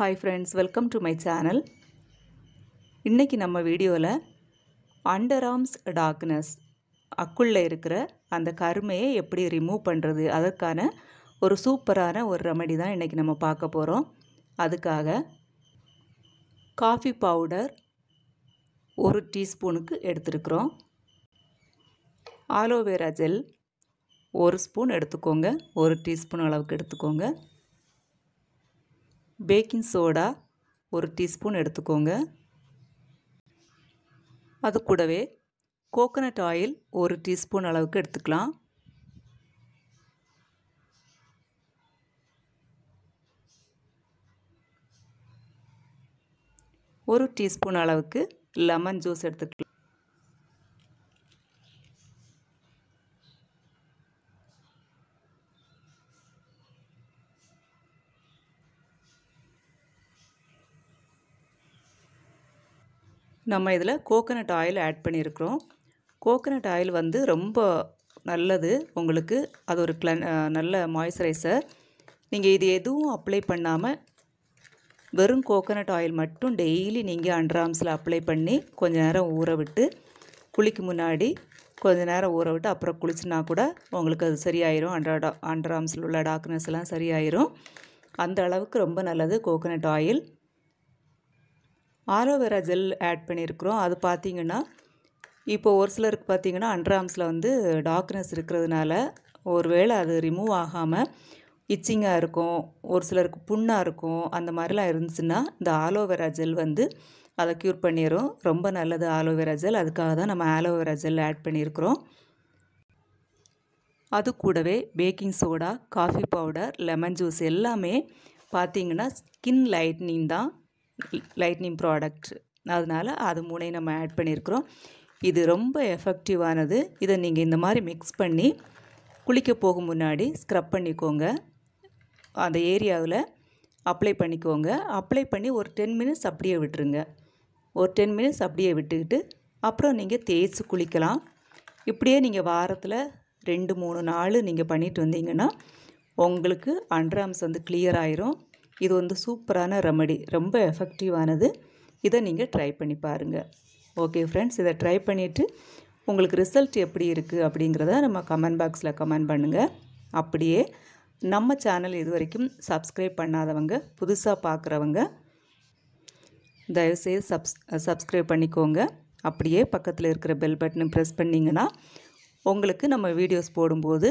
hi friends welcome to my channel இன்றைக்கி நம்ம வீடியோவில் அண்டர் ஆர்ம்ஸ் டார்க்னஸ் அக்குள்ளே இருக்கிற அந்த கருமையை எப்படி ரிமூவ் பண்ணுறது அதற்கான ஒரு சூப்பரான ஒரு ரெமெடி தான் இன்றைக்கி நம்ம பார்க்க போகிறோம் அதுக்காக காஃபி பவுடர் ஒரு டீஸ்பூனுக்கு எடுத்துருக்குறோம் ஆலோவேரா ஜெல் ஒரு ஸ்பூன் எடுத்துக்கோங்க ஒரு டீஸ்பூன் அளவுக்கு எடுத்துக்கோங்க பேக்கிங் சோடா ஒரு டீஸ்பூன் எடுத்துக்கோங்க அது கூடவே கோகனட் ஆயில் ஒரு டீஸ்பூன் அளவுக்கு எடுத்துக்கலாம் ஒரு டீஸ்பூன் அளவுக்கு லெமன் ஜூஸ் எடுத்துக்கலாம் நம்ம இதில் கோகனட் ஆயில் ஆட் பண்ணியிருக்கிறோம் கோகனட் ஆயில் வந்து ரொம்ப நல்லது உங்களுக்கு அது ஒரு கிளன் நல்ல மாய்ஸ்சரைசர் நீங்கள் இது எதுவும் அப்ளை பண்ணாமல் வெறும் கோகனட் ஆயில் மட்டும் டெய்லி நீங்கள் ஆம்ஸில் அப்ளை பண்ணி கொஞ்ச நேரம் ஊற விட்டு குளிக்கு முன்னாடி கொஞ்ச நேரம் ஊற விட்டு அப்புறம் குளிச்சுனா கூட உங்களுக்கு அது சரியாயிரும் அண்டர் அண்ட்ராம்ஸில் உள்ள டாக்னஸ்லாம் எல்லாம் சரியாயிரும் அந்த அளவுக்கு ரொம்ப நல்லது coconut oil aloe vera gel add பண்ணியிருக்கிறோம் அது பார்த்திங்கன்னா இப்போ ஒரு சிலருக்கு பார்த்திங்கன்னா அண்டர்ஆர்ம்ஸில் வந்து டார்க்னஸ் இருக்கிறதுனால ஒரு வேளை அது ரிமூவ் ஆகாமல் இச்சிங்காக இருக்கும் ஒரு சிலருக்கு புண்ணாக இருக்கும் அந்த மாதிரிலாம் இருந்துச்சுன்னா இந்த ஆலோவேரா ஜெல் வந்து அதை க்யூர் பண்ணிடும் ரொம்ப நல்லது ஆலோவேரா ஜெல் அதுக்காக தான் நம்ம ஆலோவேரா ஜெல் ஆட் பண்ணியிருக்கிறோம் அது கூடவே baking soda coffee powder lemon juice எல்லாமே பார்த்திங்கன்னா ஸ்கின் லைட்னிங் தான் லைட்னிங் ப்ராடக்ட் அதனால் அது மூணையும் நம்ம ஆட் பண்ணியிருக்கிறோம் இது ரொம்ப எஃபெக்டிவானது இதை நீங்கள் இந்த மாதிரி மிக்ஸ் பண்ணி குளிக்க போகும் முன்னாடி ஸ்க்ரப் பண்ணிக்கோங்க அந்த ஏரியாவில் அப்ளை பண்ணிக்கோங்க அப்ளை பண்ணி ஒரு டென் மினிட்ஸ் அப்படியே விட்டுருங்க ஒரு டென் மினிட்ஸ் அப்படியே விட்டுக்கிட்டு அப்புறம் நீங்கள் தேய்ச்சி குளிக்கலாம் இப்படியே நீங்கள் வாரத்தில் ரெண்டு மூணு நாள் நீங்கள் பண்ணிட்டு வந்தீங்கன்னா உங்களுக்கு அண்ட்ராம்ஸ் வந்து கிளியர் ஆயிரும் இது வந்து சூப்பரான ரெமடி ரொம்ப எஃபெக்டிவானது இதை நீங்கள் ட்ரை பண்ணி பாருங்கள் ஓகே ஃப்ரெண்ட்ஸ் இதை ட்ரை பண்ணிவிட்டு உங்களுக்கு ரிசல்ட் எப்படி இருக்குது அப்படிங்கிறத நம்ம கமெண்ட் பாக்ஸில் கமெண்ட் பண்ணுங்கள் அப்படியே நம்ம சேனல் இது வரைக்கும் சப்ஸ்கிரைப் பண்ணாதவங்க புதுசாக பார்க்குறவங்க தயவுசெய்து சப்ஸ் சப்ஸ்கிரைப் பண்ணிக்கோங்க அப்படியே பக்கத்தில் இருக்கிற பெல் பட்டனை ப்ரெஸ் பண்ணிங்கன்னா உங்களுக்கு நம்ம வீடியோஸ் போடும்போது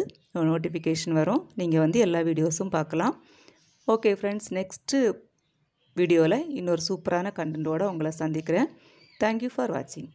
நோட்டிஃபிகேஷன் வரும் நீங்கள் வந்து எல்லா வீடியோஸும் பார்க்கலாம் ஓகே ஃப்ரெண்ட்ஸ் நெக்ஸ்ட்டு வீடியோவில் இன்னொரு சூப்பரான கண்டென்ட்டோடு உங்களை சந்திக்கிறேன் தேங்க்யூ ஃபார் வாட்சிங்